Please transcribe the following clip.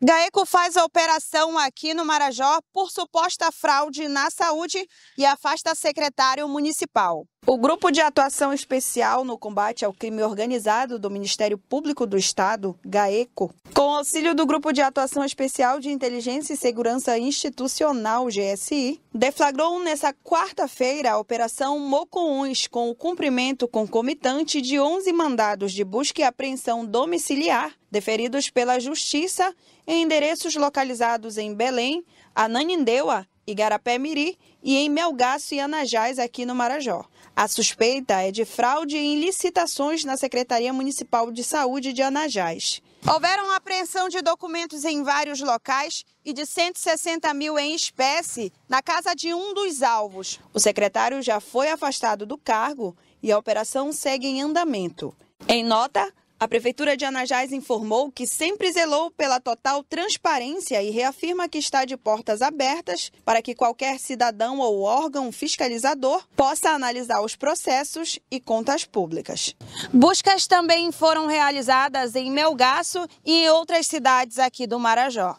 Gaeco faz a operação aqui no Marajó por suposta fraude na saúde e afasta secretário municipal. O Grupo de Atuação Especial no Combate ao Crime Organizado do Ministério Público do Estado, GAECO, com auxílio do Grupo de Atuação Especial de Inteligência e Segurança Institucional, GSI, deflagrou nessa quarta-feira a Operação Mocoons, com o cumprimento concomitante de 11 mandados de busca e apreensão domiciliar deferidos pela Justiça em endereços localizados em Belém, Ananindeua, Igarapé Miri e em Melgaço e Anajás, aqui no Marajó. A suspeita é de fraude em licitações na Secretaria Municipal de Saúde de Anajás. Houveram apreensão de documentos em vários locais e de 160 mil em espécie na casa de um dos alvos. O secretário já foi afastado do cargo e a operação segue em andamento. Em nota, a Prefeitura de Anajás informou que sempre zelou pela total transparência e reafirma que está de portas abertas para que qualquer cidadão ou órgão fiscalizador possa analisar os processos e contas públicas. Buscas também foram realizadas em Melgaço e em outras cidades aqui do Marajó.